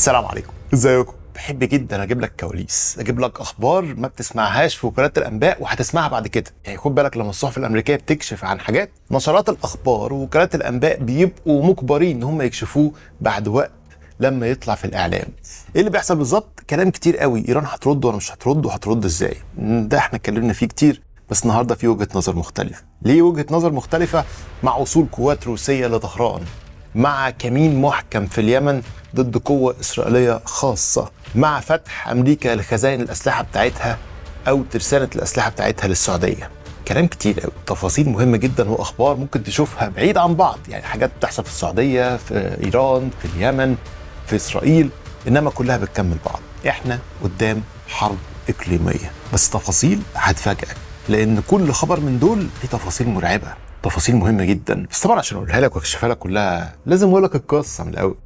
السلام عليكم ازيكم بحب جدا اجيب لك كواليس اجيب لك اخبار ما بتسمعهاش في وكالات الانباء وهتسمعها بعد كده يعني خد بالك لما الصحف الامريكيه بتكشف عن حاجات نشرات الاخبار ووكالات الانباء بيبقوا مجبرين ان هم يكشفوه بعد وقت لما يطلع في الاعلام ايه اللي بيحصل بالظبط كلام كتير قوي ايران هترد ولا مش هترد وهترد ازاي ده احنا اتكلمنا فيه كتير بس النهارده في وجهه نظر مختلفه ليه وجهه نظر مختلفه مع وصول قوات روسيه لطهران مع كمين محكم في اليمن ضد قوة إسرائيلية خاصة مع فتح أمريكا لخزائن الأسلحة بتاعتها أو ترسانة الأسلحة بتاعتها للسعودية كلام كتير قوي تفاصيل مهمه جدا واخبار ممكن تشوفها بعيد عن بعض يعني حاجات بتحصل في السعوديه في ايران في اليمن في اسرائيل انما كلها بتكمل بعض احنا قدام حرب اقليميه بس تفاصيل هتفاجئك لان كل خبر من دول ليه تفاصيل مرعبه تفاصيل مهمه جدا بس طبعا عشان اقولها لك واكشفها لك كلها لازم اقول لك القصه من الاول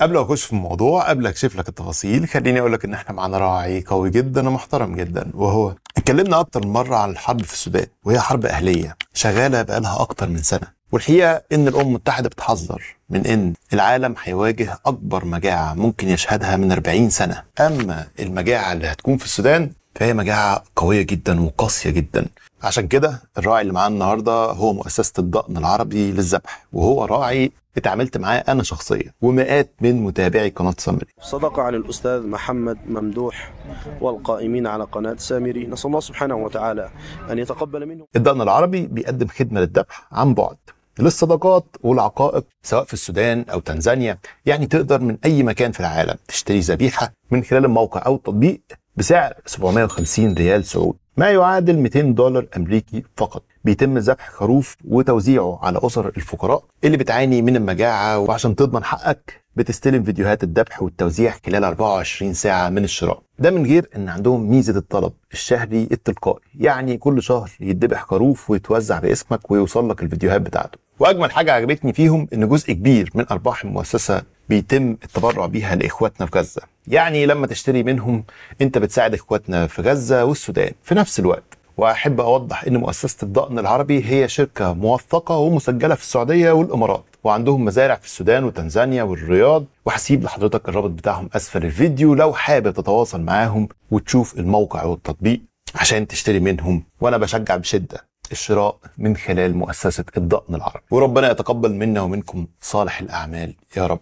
قبل ما اخش في الموضوع قبل اكشف لك التفاصيل خليني اقول لك ان احنا معانا راعي قوي جدا ومحترم جدا وهو اتكلمنا اكتر من مره عن الحرب في السودان وهي حرب اهليه شغاله بقالها اكتر من سنه والحقيقه ان الامم المتحده بتحذر من ان العالم هيواجه اكبر مجاعه ممكن يشهدها من 40 سنه اما المجاعه اللي هتكون في السودان فهي مجاعه قويه جدا وقاسيه جدا عشان كده الراعي اللي معانا النهارده هو مؤسسه الضأن العربي للذبح وهو راعي اتعاملت معاه انا شخصيا ومئات من متابعي قناه سامري صدق عن الاستاذ محمد ممدوح والقائمين على قناه سامري نسال الله سبحانه وتعالى ان يتقبل منه الدقن العربي بيقدم خدمه للذبح عن بعد للصدقات والعقائق سواء في السودان او تنزانيا يعني تقدر من اي مكان في العالم تشتري ذبيحه من خلال الموقع او التطبيق بسعر 750 ريال سعودي ما يعادل 200 دولار امريكي فقط بيتم ذبح خروف وتوزيعه على اسر الفقراء اللي بتعاني من المجاعه وعشان تضمن حقك بتستلم فيديوهات الذبح والتوزيع خلال 24 ساعه من الشراء ده من غير ان عندهم ميزه الطلب الشهري التلقائي يعني كل شهر يتذبح خروف ويتوزع باسمك ويوصل لك الفيديوهات بتاعته واجمل حاجه عجبتني فيهم ان جزء كبير من ارباح المؤسسه بيتم التبرع بيها لاخواتنا في غزه يعني لما تشتري منهم انت بتساعد اخواتنا في غزه والسودان في نفس الوقت واحب اوضح ان مؤسسه الضأن العربي هي شركه موثقه ومسجله في السعوديه والامارات وعندهم مزارع في السودان وتنزانيا والرياض وهسيب لحضرتك الرابط بتاعهم اسفل الفيديو لو حابب تتواصل معاهم وتشوف الموقع والتطبيق عشان تشتري منهم وانا بشجع بشده الشراء من خلال مؤسسه الضأن العربي وربنا يتقبل منا ومنكم صالح الاعمال يا رب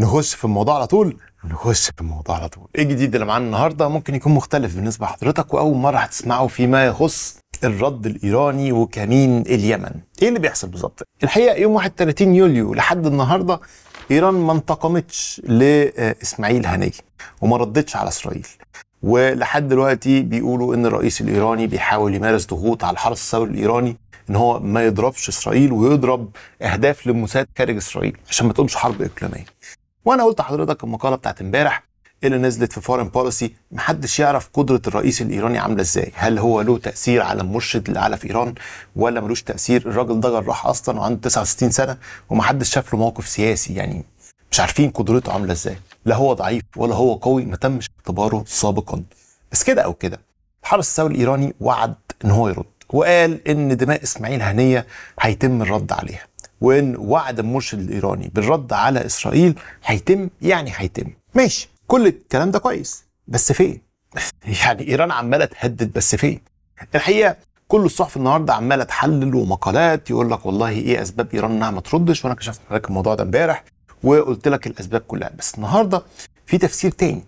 نخش في الموضوع على طول نخش في الموضوع على طول ايه الجديد اللي معانا النهارده ممكن يكون مختلف بالنسبه لحضرتك واول مره هتسمعه فيما يخص الرد الايراني وكمين اليمن ايه اللي بيحصل بالظبط الحقيقه يوم 31 يوليو لحد النهارده ايران ما انتقمتش لاسماعيل هنيه وما ردتش على اسرائيل ولحد دلوقتي بيقولوا ان الرئيس الايراني بيحاول يمارس ضغوط على الحرس الثوري الايراني ان هو ما يضربش اسرائيل ويضرب اهداف لموساد خارج اسرائيل عشان ما تقومش حرب اقليميه وانا قلت لحضرتك المقاله بتاعت امبارح اللي نزلت في فورن بوليسي محدش يعرف قدره الرئيس الايراني عامله ازاي هل هو له تاثير على المرشد الاعلى في ايران ولا ملوش تاثير الراجل ده جراح اصلا وعنده 69 سنه ومحدش شاف له موقف سياسي يعني مش عارفين قدرته عامله ازاي لا هو ضعيف ولا هو قوي ما تمش اختباره سابقا بس كده او كده الحرس الثوري الايراني وعد ان هو يرد وقال ان دماء اسماعيل هنيه هيتم الرد عليها وان وعد المرشد الايراني بالرد على اسرائيل هيتم يعني هيتم ماشي كل الكلام ده كويس بس فين يعني ايران عماله تهدد بس فين الحقيقه كل الصحف النهارده عماله تحلل ومقالات يقول لك والله ايه اسباب ايران انها ما تردش وانا كشفت لك الموضوع ده امبارح وقلت لك الاسباب كلها بس النهارده في تفسير تاني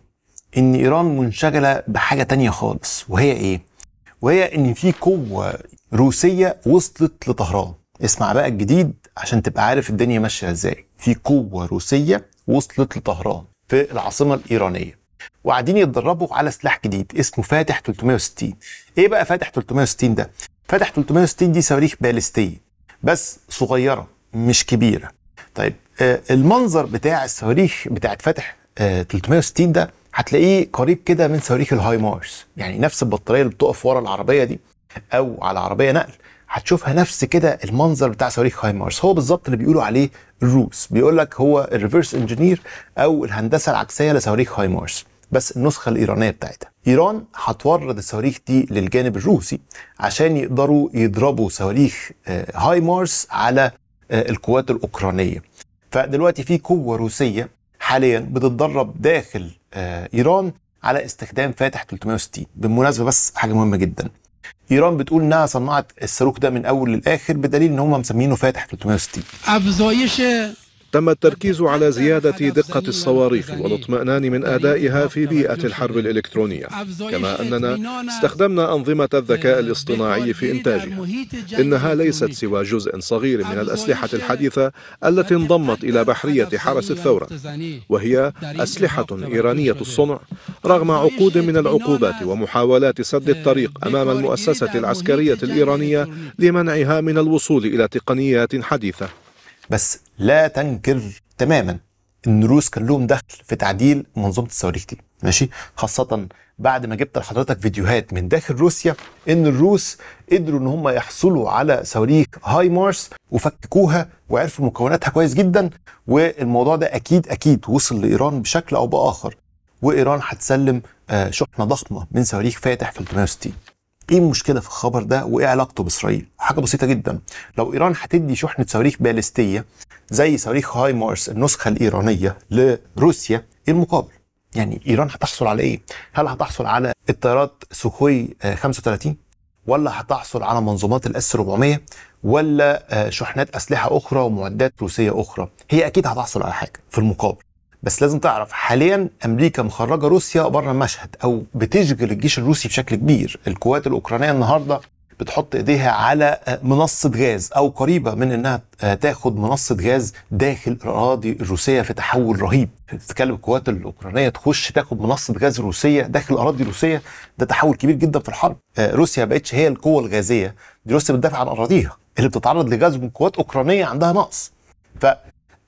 ان ايران منشغله بحاجه تانية خالص وهي ايه وهي ان في قوه روسيه وصلت لطهران اسمع بقى الجديد عشان تبقى عارف الدنيا ماشيه ازاي في قوه روسيه وصلت لطهران في العاصمه الايرانيه وقاعدين يتدربوا على سلاح جديد اسمه فاتح 360 ايه بقى فاتح 360 ده فاتح 360 دي صواريخ باليستيه بس صغيره مش كبيره طيب آه المنظر بتاع الصواريخ بتاعت فاتح آه 360 ده هتلاقيه قريب كده من صواريخ الهاي مارس يعني نفس البطاريه اللي بتقف ورا العربيه دي او على عربيه نقل هتشوفها نفس كده المنظر بتاع صواريخ مارس هو بالظبط اللي بيقولوا عليه الروس بيقول لك هو الريفرس انجينير او الهندسه العكسيه لصواريخ مارس بس النسخة الإيرانية بتاعتها إيران هتورد الصواريخ دي للجانب الروسي عشان يقدروا يضربوا صواريخ آه، هاي مارس على آه، القوات الأوكرانية فدلوقتي في قوة روسية حاليا بتتدرب داخل آه، إيران على استخدام فاتح 360 بالمناسبة بس حاجة مهمة جدا ايران بتقول انها صنعت الصاروخ ده من اول للاخر بدليل ان هم مسمينه فاتح 360 تم التركيز على زيادة دقة الصواريخ والاطمئنان من أدائها في بيئة الحرب الإلكترونية كما أننا استخدمنا أنظمة الذكاء الاصطناعي في إنتاجها إنها ليست سوى جزء صغير من الأسلحة الحديثة التي انضمت إلى بحرية حرس الثورة وهي أسلحة إيرانية الصنع رغم عقود من العقوبات ومحاولات سد الطريق أمام المؤسسة العسكرية الإيرانية لمنعها من الوصول إلى تقنيات حديثة بس لا تنكر تماما ان روس كان لهم دخل في تعديل منظومه الصواريخ دي ماشي خاصه بعد ما جبت لحضرتك فيديوهات من داخل روسيا ان الروس قدروا ان هم يحصلوا على صواريخ هاي مارس وفككوها وعرفوا مكوناتها كويس جدا والموضوع ده اكيد اكيد وصل لايران بشكل او باخر وايران هتسلم آه، شحنه ضخمه من صواريخ فاتح 360 ايه المشكله في الخبر ده وايه علاقته باسرائيل حاجه بسيطه جدا لو ايران هتدي شحنه صواريخ باليستيه زي صواريخ هاي مارس النسخه الايرانيه لروسيا ايه المقابل يعني ايران هتحصل على ايه هل هتحصل على الطيارات سوخوي 35 آه، ولا هتحصل على منظومات الاس 400 ولا آه، شحنات اسلحه اخرى ومعدات روسيه اخرى هي اكيد هتحصل على حاجه في المقابل بس لازم تعرف حاليا امريكا مخرجه روسيا بره المشهد او بتشغل الجيش الروسي بشكل كبير القوات الاوكرانيه النهارده بتحط ايديها على آه، منصه غاز او قريبه من انها آه، تاخد منصه غاز داخل الاراضي الروسيه في تحول رهيب تتكلم القوات الاوكرانيه تخش تاخد منصه غاز روسيه داخل الاراضي الروسيه ده تحول كبير جدا في الحرب آه، روسيا ما بقتش هي القوه الغازيه دي روسيا بتدافع عن اراضيها اللي بتتعرض لغاز من قوات اوكرانيه عندها نقص ف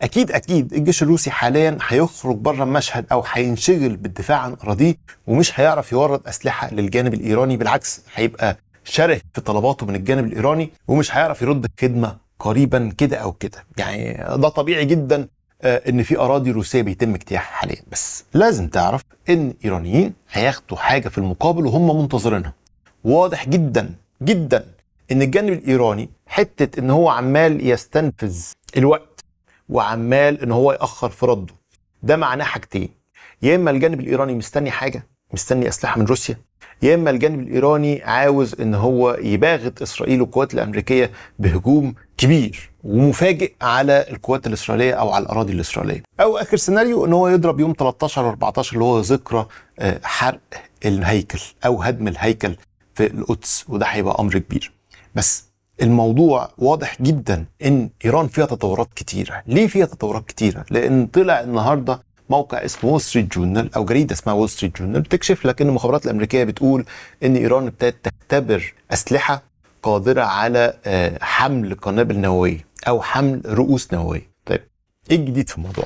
اكيد اكيد الجيش الروسي حاليا هيخرج بره المشهد او هينشغل بالدفاع عن اراضيه ومش هيعرف يورد اسلحه للجانب الايراني بالعكس هيبقى شره في طلباته من الجانب الايراني ومش هيعرف يرد خدمه قريبا كده او كده يعني ده طبيعي جدا آه، ان في اراضي روسيه بيتم اجتياحها حاليا بس لازم تعرف ان ايرانيين هياخدوا حاجه في المقابل وهم منتظرينها واضح جدا جدا ان الجانب الايراني حته ان هو عمال يستنفذ الوقت وعمال ان هو ياخر في رده ده معناه حاجتين يا اما الجانب الايراني مستني حاجه مستني اسلحه من روسيا يا اما الجانب الايراني عاوز ان هو يباغت اسرائيل والقوات الامريكيه بهجوم كبير ومفاجئ على القوات الاسرائيليه او على الاراضي الاسرائيليه او اخر سيناريو ان هو يضرب يوم 13 و14 اللي هو ذكرى آه، حرق الهيكل او هدم الهيكل في القدس وده هيبقى امر كبير بس الموضوع واضح جدا ان ايران فيها تطورات كتيره ليه فيها تطورات كتيره لان طلع النهارده موقع اسمه وول ستريت جورنال او جريده اسمها وول ستريت جورنال بتكشف لك ان المخابرات الامريكيه بتقول ان ايران ابتدت تختبر اسلحه قادره على آه، حمل قنابل نوويه او حمل رؤوس نوويه طيب ايه الجديد في الموضوع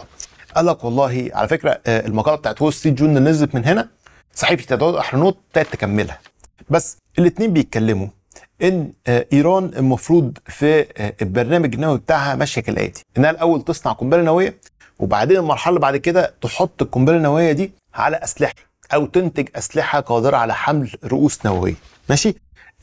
قال لك والله على فكره آه، المقاله بتاعت وول ستريت جورنال نزلت من هنا صحيفه تداول احرنوت ابتدت تكملها بس الاثنين بيتكلموا ان آه، ايران المفروض في آه، البرنامج النووي بتاعها ماشيه كالاتي انها الاول تصنع قنبله نوويه وبعدين المرحله اللي بعد كده تحط القنبله النوويه دي على اسلحه او تنتج اسلحه قادره على حمل رؤوس نوويه ماشي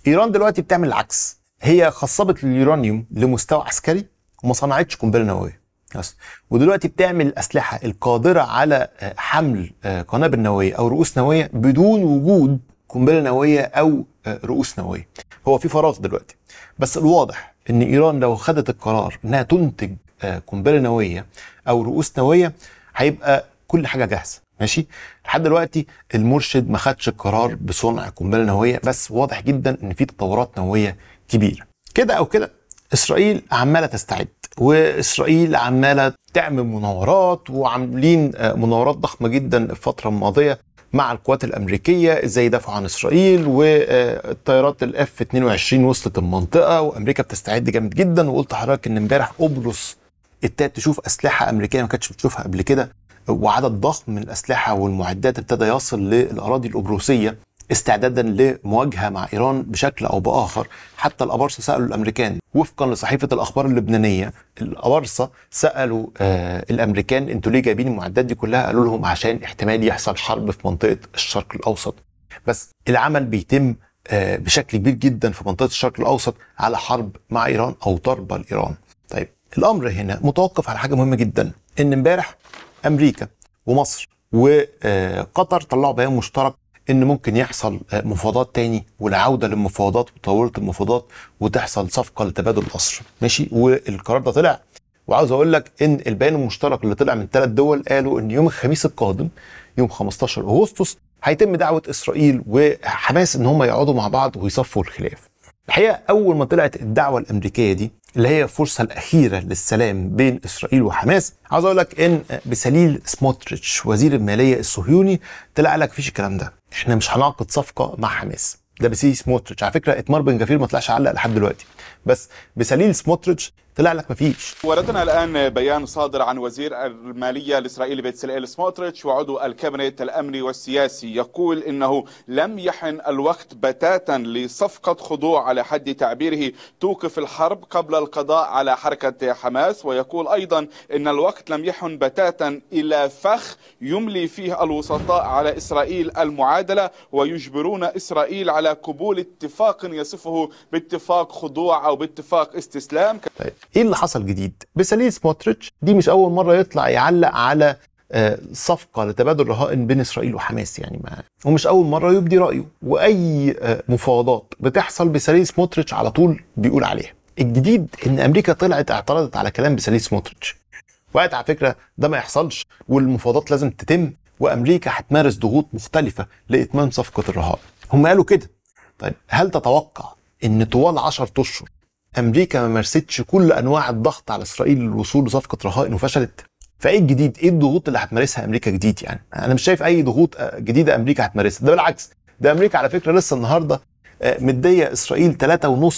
ايران دلوقتي بتعمل العكس هي خصبت اليورانيوم لمستوى عسكري وما صنعتش قنبله نوويه بس ودلوقتي بتعمل الاسلحه القادره على آه، حمل قنابل نوويه او رؤوس نوويه بدون وجود قنبله نوويه او رؤوس نوويه هو في فراغ دلوقتي بس الواضح ان ايران لو خدت القرار انها تنتج آه، قنبله نوويه او رؤوس نوويه هيبقى كل حاجه جاهزه ماشي لحد دلوقتي المرشد ما خدش القرار بصنع قنبله نوويه بس واضح جدا ان في تطورات نوويه كبيره كده او كده اسرائيل عماله تستعد واسرائيل عماله تعمل مناورات وعاملين آه، مناورات ضخمه جدا الفتره الماضيه مع القوات الامريكيه ازاي يدافعوا عن اسرائيل والطيارات الاف 22 وصلت المنطقه وامريكا بتستعد جامد جدا وقلت لحضرتك ان امبارح قبرص ابتدت تشوف اسلحه امريكيه ما كانتش بتشوفها قبل كده وعدد ضخم من الاسلحه والمعدات ابتدى يصل للاراضي القبرصيه استعدادا لمواجهه مع ايران بشكل او باخر حتى الابارصه سالوا الامريكان وفقا لصحيفه الاخبار اللبنانيه الابارصه سالوا آه الامريكان انتوا ليه جايبين المعدات دي كلها قالوا لهم عشان احتمال يحصل حرب في منطقه الشرق الاوسط بس العمل بيتم آه بشكل كبير جدا في منطقه الشرق الاوسط على حرب مع ايران او ضربه لايران طيب الامر هنا متوقف على حاجه مهمه جدا ان امبارح امريكا ومصر وقطر آه، طلعوا بيان مشترك ان ممكن يحصل آه، مفاوضات تاني والعوده للمفاوضات وطاوله المفاوضات وتحصل صفقه لتبادل الاسر ماشي والقرار ده طلع وعاوز اقول لك ان البيان المشترك اللي طلع من ثلاث دول قالوا ان يوم الخميس القادم يوم 15 اغسطس هيتم دعوه اسرائيل وحماس ان هم يقعدوا مع بعض ويصفوا الخلاف. الحقيقه اول ما طلعت الدعوه الامريكيه دي اللي هي الفرصه الاخيره للسلام بين اسرائيل وحماس، عاوز اقول لك ان آه، بسليل سموتريتش وزير الماليه الصهيوني طلع قال لك فيش الكلام ده، احنا مش هنعقد صفقه مع حماس ده بسيس سموتريتش على فكره اتمار بن جفير ما طلعش علق لحد دلوقتي بس بسليل سموتريتش طلع لك مفيش وردنا الآن بيان صادر عن وزير المالية الإسرائيلي بيتسلئيل سموتريتش وعضو الكابينت الأمني والسياسي يقول إنه لم يحن الوقت بتاتا لصفقة خضوع على حد تعبيره توقف الحرب قبل القضاء على حركة حماس ويقول أيضا إن الوقت لم يحن بتاتا إلى فخ يملي فيه الوسطاء على إسرائيل المعادلة ويجبرون إسرائيل على قبول اتفاق يصفه باتفاق خضوع أو باتفاق استسلام طيب. ايه اللي حصل جديد بسالي سموتريتش دي مش اول مره يطلع يعلق على آه، صفقه لتبادل رهائن بين اسرائيل وحماس يعني ما ومش اول مره يبدي رايه واي آه، مفاوضات بتحصل بسالي سموتريتش على طول بيقول عليها الجديد ان امريكا طلعت اعترضت على كلام بسالي سموتريتش وقعت على فكره ده ما يحصلش والمفاوضات لازم تتم وامريكا هتمارس ضغوط مختلفه لاتمام صفقه الرهائن هم قالوا كده طيب هل تتوقع ان طوال 10 اشهر امريكا ما مارستش كل انواع الضغط على اسرائيل للوصول لصفقه رهائن وفشلت فايه الجديد؟ ايه الضغوط اللي هتمارسها امريكا جديد يعني؟ انا مش شايف اي ضغوط آه، جديده امريكا هتمارسها، ده بالعكس ده امريكا على فكره لسه النهارده آه، مديه اسرائيل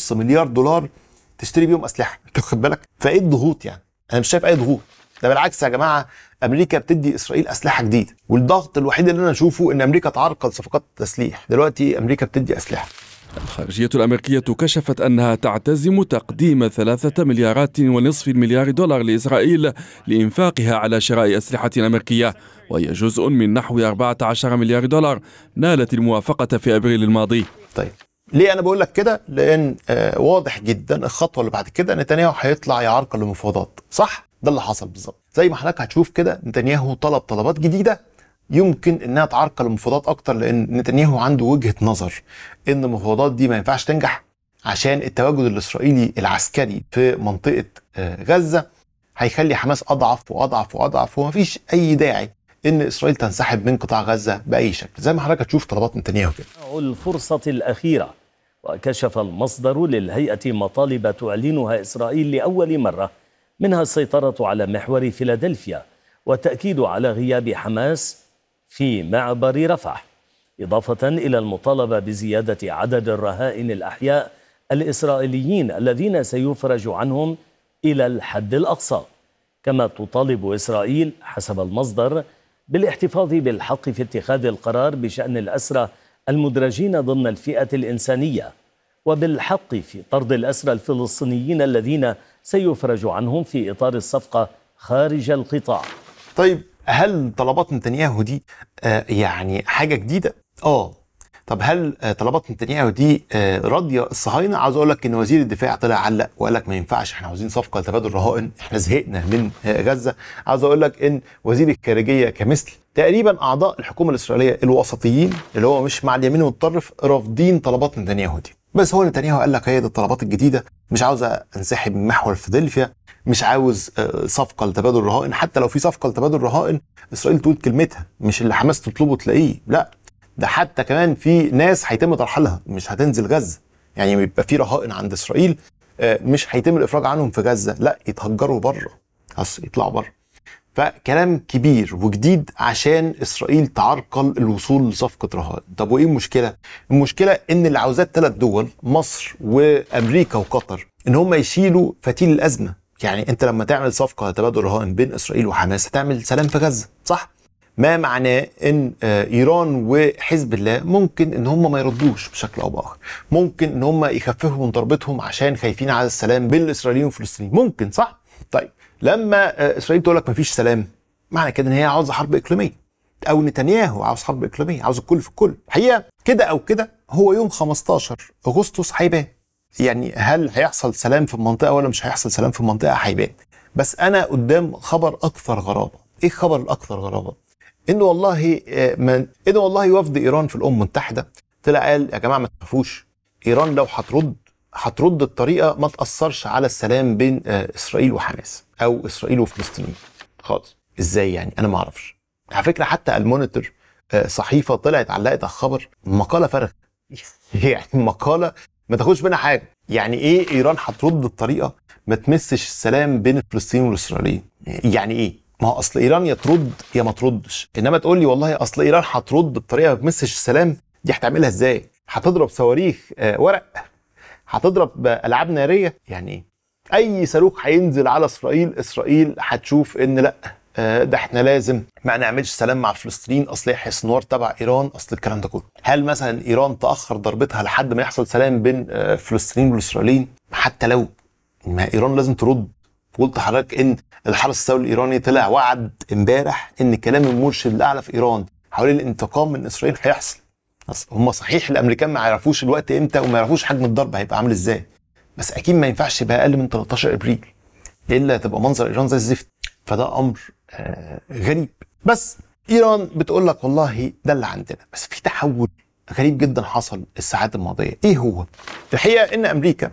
3.5 مليار دولار تشتري بيهم اسلحه، انت واخد بالك؟ فايه الضغوط يعني؟ انا مش شايف اي ضغوط، ده بالعكس يا جماعه امريكا بتدي اسرائيل اسلحه جديده، والضغط الوحيد اللي انا اشوفه ان امريكا تعرقل صفقات التسليح، دلوقتي امريكا بتدي اسلحه، الخارجية الأمريكية كشفت أنها تعتزم تقديم ثلاثة مليارات ونصف المليار دولار لإسرائيل لإنفاقها على شراء أسلحة أمريكية وهي جزء من نحو 14 مليار دولار نالت الموافقة في أبريل الماضي طيب ليه انا بقول لك كده لان آه واضح جدا الخطوه اللي بعد كده نتنياهو هيطلع يعرقل المفاوضات صح ده اللي حصل بالظبط زي ما حضرتك هتشوف كده نتنياهو طلب طلبات جديده يمكن انها تعرقل المفاوضات اكتر لان نتنياهو عنده وجهه نظر ان المفاوضات دي ما ينفعش تنجح عشان التواجد الاسرائيلي العسكري في منطقه آه، غزه هيخلي حماس اضعف واضعف واضعف ومفيش اي داعي ان اسرائيل تنسحب من قطاع غزه باي شكل زي ما حضرتك تشوف طلبات نتنياهو كده الفرصه الاخيره وكشف المصدر للهيئه مطالب تعلنها اسرائيل لاول مره منها السيطره على محور فيلادلفيا والتاكيد على غياب حماس في معبر رفح إضافة إلى المطالبة بزيادة عدد الرهائن الأحياء الإسرائيليين الذين سيفرج عنهم إلى الحد الأقصى كما تطالب إسرائيل حسب المصدر بالاحتفاظ بالحق في اتخاذ القرار بشأن الأسرى المدرجين ضمن الفئة الإنسانية وبالحق في طرد الأسرى الفلسطينيين الذين سيفرج عنهم في إطار الصفقة خارج القطاع طيب هل طلبات نتنياهو دي آه، يعني حاجه جديده؟ اه طب هل آه، طلبات نتنياهو دي آه، راضيه الصهاينه؟ عاوز اقول لك ان وزير الدفاع طلع علق وقال لك ما ينفعش احنا عاوزين صفقه لتبادل رهائن، احنا زهقنا من غزه، عاوز اقول لك ان وزير الخارجيه كمثل تقريبا اعضاء الحكومه الاسرائيليه الوسطيين اللي هو مش مع اليمين والطرف رافضين طلبات نتنياهو دي. بس هو نتنياهو قال لك هي دي الطلبات الجديده مش عاوز انسحب من محور فيلادلفيا مش عاوز آه، صفقه لتبادل رهائن حتى لو في صفقه لتبادل رهائن اسرائيل تقول كلمتها مش اللي حماس تطلبه تلاقيه لا ده حتى كمان في ناس هيتم ترحيلها مش هتنزل غزه يعني بيبقى في رهائن عند اسرائيل آه، مش هيتم الافراج عنهم في غزه لا يتهجروا بره يطلعوا بره فكلام كبير وجديد عشان اسرائيل تعرقل الوصول لصفقه رهائن طب وايه المشكله المشكله ان اللي عاوزاه ثلاث دول مصر وامريكا وقطر ان هم يشيلوا فتيل الازمه يعني انت لما تعمل صفقه تبادل رهائن بين اسرائيل وحماس هتعمل سلام في غزه صح ما معناه ان آه، ايران وحزب الله ممكن ان هم ما يردوش بشكل او باخر ممكن ان هم يخففوا من ضربتهم عشان خايفين على السلام بين الاسرائيليين والفلسطينيين ممكن صح طيب لما آه، اسرائيل تقول لك ما فيش سلام معنى كده ان هي عاوزه حرب اقليميه او نتنياهو عاوز حرب اقليميه عاوز الكل في الكل الحقيقه كده او كده هو يوم 15 اغسطس هيبان يعني هل هيحصل سلام في المنطقه ولا مش هيحصل سلام في المنطقه هيبان بس انا قدام خبر اكثر غرابه ايه الخبر الاكثر غرابه ان والله آه، من ان والله وفد ايران في الامم المتحده طلع قال يا جماعه ما تخافوش ايران لو هترد هترد بطريقه ما تاثرش على السلام بين آه، اسرائيل وحماس او اسرائيل وفلسطين خالص ازاي يعني انا ما اعرفش على فكره حتى المونيتور آه، صحيفه طلعت علقت على الخبر مقاله فارغه يعني مقاله ما تاخدش منها حاجه يعني ايه ايران هترد بطريقه ما تمسش السلام بين الفلسطينيين والاسرائيليين يعني ايه ما هو اصل ايران يا ترد يا ما تردش انما تقول لي والله اصل ايران هترد بطريقه ما تمسش السلام دي هتعملها ازاي هتضرب صواريخ آه ورق هتضرب العاب ناريه يعني ايه اي صاروخ هينزل على اسرائيل اسرائيل هتشوف ان لا آه، ده احنا لازم ما نعملش سلام مع فلسطين اصل هي حصن تبع ايران اصل الكلام ده كله هل مثلا ايران تاخر ضربتها لحد ما يحصل سلام بين آه، فلسطين والاسرائيليين حتى لو ما ايران لازم ترد قلت لحضرتك ان الحرس الثوري الايراني طلع وعد امبارح ان كلام المرشد الاعلى في ايران حوالين الانتقام من اسرائيل هيحصل هم صحيح الامريكان ما يعرفوش الوقت امتى وما يعرفوش حجم الضرب هيبقى عامل ازاي بس اكيد ما ينفعش يبقى اقل من 13 ابريل الا تبقى منظر ايران زي الزفت فده امر غريب بس ايران بتقول لك والله ده اللي عندنا بس في تحول غريب جدا حصل الساعات الماضيه ايه هو الحقيقه ان امريكا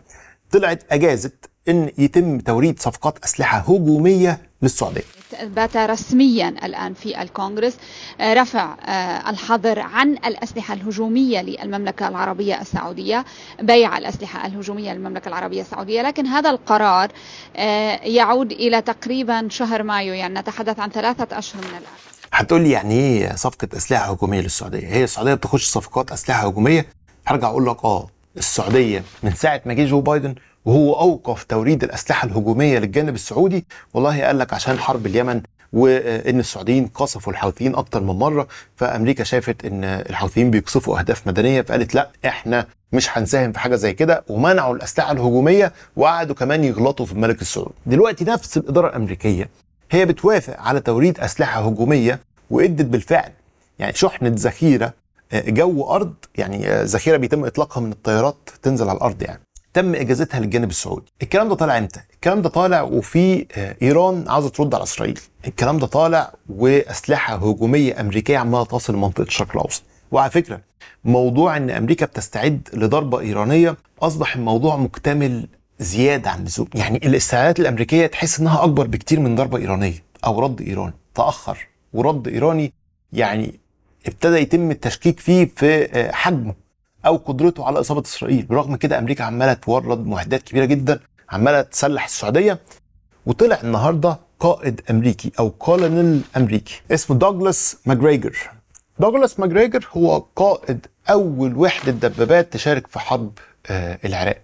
طلعت اجازت ان يتم توريد صفقات اسلحه هجوميه للسعودية بات رسميا الآن في الكونغرس آه، رفع آه، الحظر عن الأسلحة الهجومية للمملكة العربية السعودية بيع الأسلحة الهجومية للمملكة العربية السعودية لكن هذا القرار آه، يعود إلى تقريبا شهر مايو يعني نتحدث عن ثلاثة أشهر من الآن هتقول لي يعني ايه صفقه اسلحه هجوميه للسعوديه؟ هي السعوديه بتخش صفقات اسلحه هجوميه؟ هرجع اقول لك اه السعوديه من ساعه ما جه جو بايدن وهو اوقف توريد الاسلحه الهجوميه للجانب السعودي والله قال لك عشان حرب اليمن وان السعوديين قصفوا الحوثيين اكتر من مره فامريكا شافت ان الحوثيين بيقصفوا اهداف مدنيه فقالت لا احنا مش هنساهم في حاجه زي كده ومنعوا الاسلحه الهجوميه وقعدوا كمان يغلطوا في الملك السعودي دلوقتي نفس الاداره الامريكيه هي بتوافق على توريد اسلحه هجوميه وادت بالفعل يعني شحنه ذخيره آه، جو ارض يعني آه، ذخيره بيتم اطلاقها من الطيارات تنزل على الارض يعني تم اجازتها للجانب السعودي الكلام ده طالع امتى الكلام ده طالع وفي آه، ايران عاوزه ترد على اسرائيل الكلام ده طالع واسلحه هجوميه امريكيه عماله تصل منطقه الشرق الاوسط وعلى فكره موضوع ان امريكا بتستعد لضربه ايرانيه اصبح الموضوع مكتمل زياده عن اللزوم يعني الاستعدادات الامريكيه تحس انها اكبر بكتير من ضربه ايرانيه او رد ايراني تاخر ورد ايراني يعني ابتدى يتم التشكيك فيه في آه، حجمه او قدرته على اصابه اسرائيل برغم كده امريكا عماله تورد معدات كبيره جدا عماله تسلح السعوديه وطلع النهارده قائد امريكي او كولونيل امريكي اسمه دوغلاس ماجريجر دوغلاس ماجريجر هو قائد اول وحده دبابات تشارك في حرب آه، العراق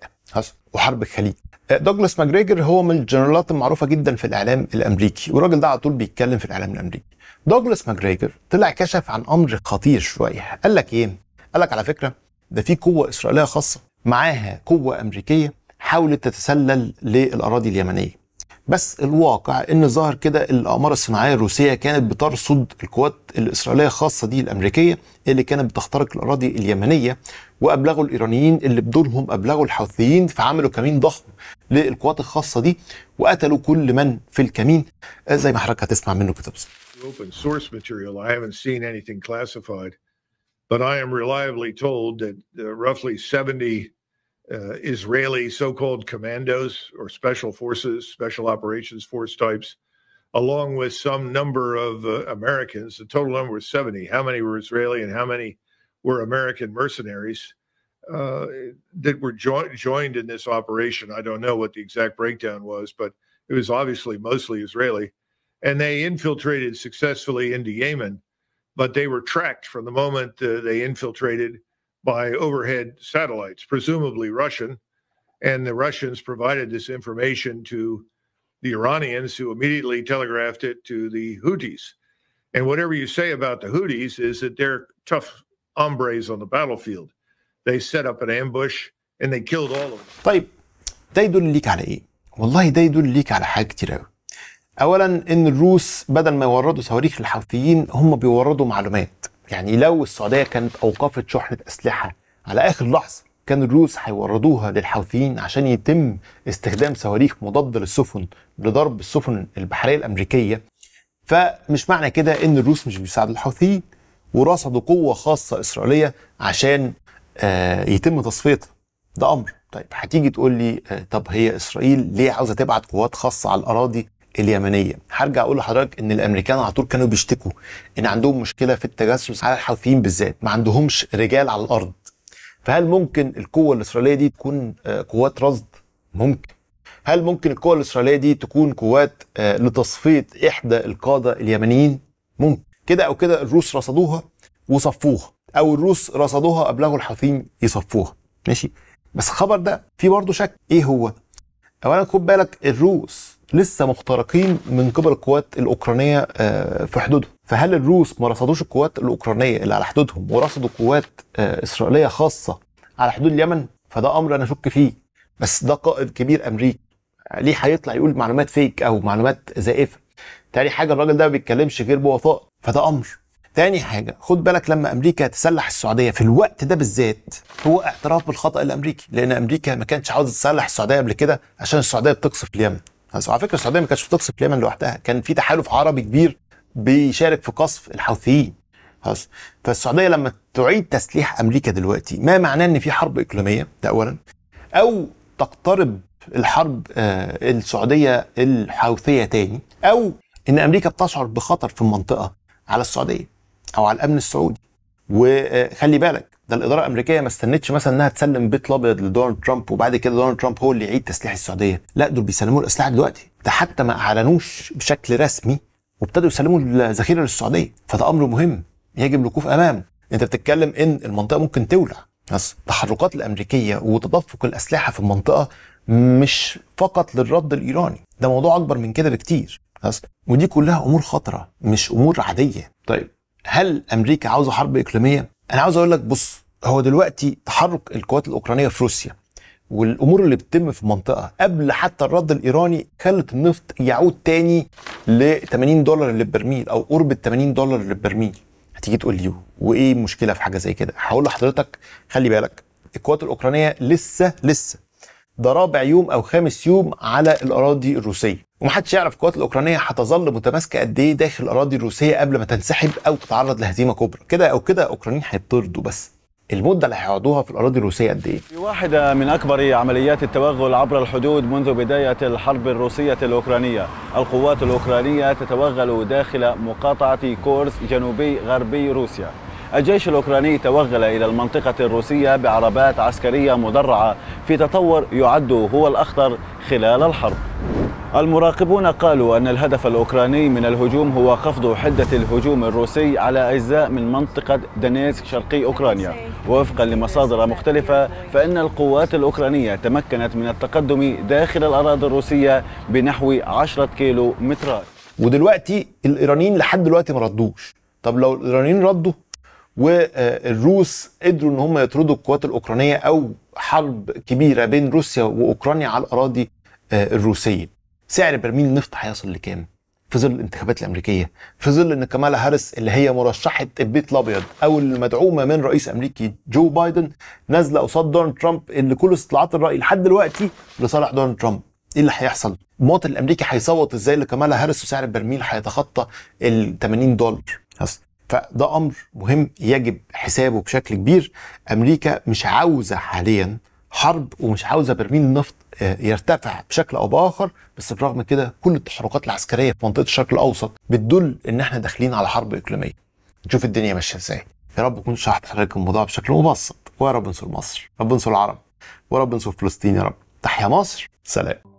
وحرب الخليج دوغلاس آه، ماجريجر هو من الجنرالات المعروفه جدا في الاعلام الامريكي والراجل ده على طول بيتكلم في الاعلام الامريكي دوغلاس ماجريجر طلع كشف عن امر خطير شويه قال لك ايه قال لك على فكره ده في قوة إسرائيلية خاصة معاها قوة أمريكية حاولت تتسلل للأراضي اليمنية بس الواقع ان ظاهر كده الأقمار الصناعية الروسية كانت بترصد القوات الإسرائيلية الخاصة دي الأمريكية اللي كانت بتخترق الأراضي اليمنية وأبلغوا الإيرانيين اللي بدورهم أبلغوا الحوثيين فعملوا كمين ضخم للقوات الخاصة دي وقتلوا كل من في الكمين زي ما حضرتك هتسمع منه كده But I am reliably told that uh, roughly 70 uh, Israeli so called commandos or special forces, special operations force types, along with some number of uh, Americans, the total number was 70. How many were Israeli and how many were American mercenaries? Uh, that were jo- joined in this operation. I don't know what the exact breakdown was, but it was obviously mostly Israeli. And they infiltrated successfully into Yemen but they were tracked from the moment uh, they infiltrated by overhead satellites, presumably Russian. And the Russians provided this information to the Iranians, who immediately telegraphed it to the Houthis. And whatever you say about the Houthis is that they're tough hombres on the battlefield. They set up an ambush and they killed all of them. طيب ده يدل ليك على ايه؟ والله ده يدل ليك على حاجه كتير قوي. اولا ان الروس بدل ما يوردوا صواريخ للحوثيين هم بيوردوا معلومات يعني لو السعوديه كانت اوقفت شحنه اسلحه على اخر لحظه كان الروس هيوردوها للحوثيين عشان يتم استخدام صواريخ مضاده للسفن لضرب السفن البحريه الامريكيه فمش معنى كده ان الروس مش بيساعدوا الحوثيين ورصدوا قوه خاصه اسرائيليه عشان آه يتم تصفيتها ده امر طيب هتيجي تقول لي آه طب هي اسرائيل ليه عاوزه تبعت قوات خاصه على الاراضي اليمنيه هرجع اقول لحضرتك ان الامريكان على طول كانوا بيشتكوا ان عندهم مشكله في التجسس على الحوثيين بالذات ما عندهمش رجال على الارض فهل ممكن القوه الاسرائيليه دي تكون آه، قوات رصد ممكن هل ممكن القوة الإسرائيلية دي تكون قوات آه، لتصفية إحدى القادة اليمنيين؟ ممكن كده أو كده الروس رصدوها وصفوها أو الروس رصدوها أبلغوا الحوثيين يصفوها ماشي بس الخبر ده فيه برضه شك إيه هو؟ أولا خد بالك الروس لسه مخترقين من قبل القوات الاوكرانيه آه، في حدودهم فهل الروس ما رصدوش القوات الاوكرانيه اللي على حدودهم ورصدوا قوات آه، اسرائيليه خاصه على حدود اليمن فده امر انا اشك فيه بس ده قائد كبير امريكي ليه هيطلع يقول معلومات فيك او معلومات زائفه تاني حاجه الراجل ده ما بيتكلمش غير بوثائق فده امر تاني حاجه خد بالك لما امريكا تسلح السعوديه في الوقت ده بالذات هو اعتراف بالخطا الامريكي لان امريكا ما كانتش عاوزه تسلح السعوديه قبل كده عشان السعوديه بتقصف اليمن على فكره السعوديه ما كانتش بتقصف اليمن لوحدها كان في تحالف عربي كبير بيشارك في قصف الحوثيين خلاص فالسعوديه لما تعيد تسليح امريكا دلوقتي ما معناه ان في حرب اقليميه ده اولا او تقترب الحرب آه، السعوديه الحوثيه تاني او ان امريكا بتشعر بخطر في المنطقه على السعوديه او على الامن السعودي وخلي بالك ده الاداره الامريكيه ما استنتش مثلا انها تسلم بيت الابيض لدونالد ترامب وبعد كده دونالد ترامب هو اللي يعيد تسليح السعوديه لا دول بيسلموا الاسلحه دلوقتي ده حتى ما اعلنوش بشكل رسمي وابتدوا يسلموا الذخيره للسعوديه فده امر مهم يجب الوقوف امامه انت بتتكلم ان المنطقه ممكن تولع بس التحركات الامريكيه وتدفق الاسلحه في المنطقه مش فقط للرد الايراني ده موضوع اكبر من كده بكتير بس ودي كلها امور خطره مش امور عاديه طيب هل امريكا عاوزه حرب اقليميه انا عاوز اقول لك بص هو دلوقتي تحرك القوات الاوكرانيه في روسيا والامور اللي بتتم في المنطقه قبل حتى الرد الايراني خلت النفط يعود تاني ل 80 دولار للبرميل او قرب ال 80 دولار للبرميل هتيجي تقول لي وايه المشكله في حاجه زي كده هقول لحضرتك خلي بالك القوات الاوكرانيه لسه لسه ده رابع يوم او خامس يوم على الاراضي الروسيه ومحدش يعرف القوات الاوكرانيه هتظل متماسكه قد ايه داخل الاراضي الروسيه قبل ما تنسحب او تتعرض لهزيمه كبرى كده او كده الاوكرانيين هيطردوا بس المده اللي هيقعدوها في الاراضي الروسيه قد ايه؟ في واحده من اكبر عمليات التوغل عبر الحدود منذ بدايه الحرب الروسيه الاوكرانيه، القوات الاوكرانيه تتوغل داخل مقاطعه كورس جنوبي غربي روسيا، الجيش الأوكراني توغل إلى المنطقة الروسية بعربات عسكرية مدرعة في تطور يعد هو الأخطر خلال الحرب المراقبون قالوا أن الهدف الأوكراني من الهجوم هو خفض حدة الهجوم الروسي على أجزاء من منطقة دنيسك شرقي أوكرانيا ووفقا لمصادر مختلفة فإن القوات الأوكرانية تمكنت من التقدم داخل الأراضي الروسية بنحو 10 كيلو مترات ودلوقتي الإيرانيين لحد دلوقتي ما ردوش طب لو الإيرانيين ردوا والروس قدروا ان هم يطردوا القوات الاوكرانيه او حرب كبيره بين روسيا واوكرانيا على الاراضي آه، الروسيه. سعر برميل النفط هيصل لكام؟ في ظل الانتخابات الامريكيه، في ظل ان كمالا هاريس اللي هي مرشحه البيت الابيض او المدعومه من رئيس امريكي جو بايدن نازله قصاد دونالد ترامب اللي كل استطلاعات الراي لحد دلوقتي لصالح دونالد ترامب. ايه اللي هيحصل؟ المواطن الامريكي هيصوت ازاي لكمالا هاريس وسعر البرميل هيتخطى ال 80 دولار؟ أصل فده امر مهم يجب حسابه بشكل كبير امريكا مش عاوزه حاليا حرب ومش عاوزه برميل النفط آه، يرتفع بشكل او باخر بس برغم كده كل التحركات العسكريه في منطقه الشرق الاوسط بتدل ان احنا داخلين على حرب اقليميه نشوف الدنيا ماشيه ازاي يا رب اكون شرحت لحضرتك الموضوع بشكل مبسط ويا رب انصر مصر رب انصر العرب ورب انصر فلسطين يا رب تحيا مصر سلام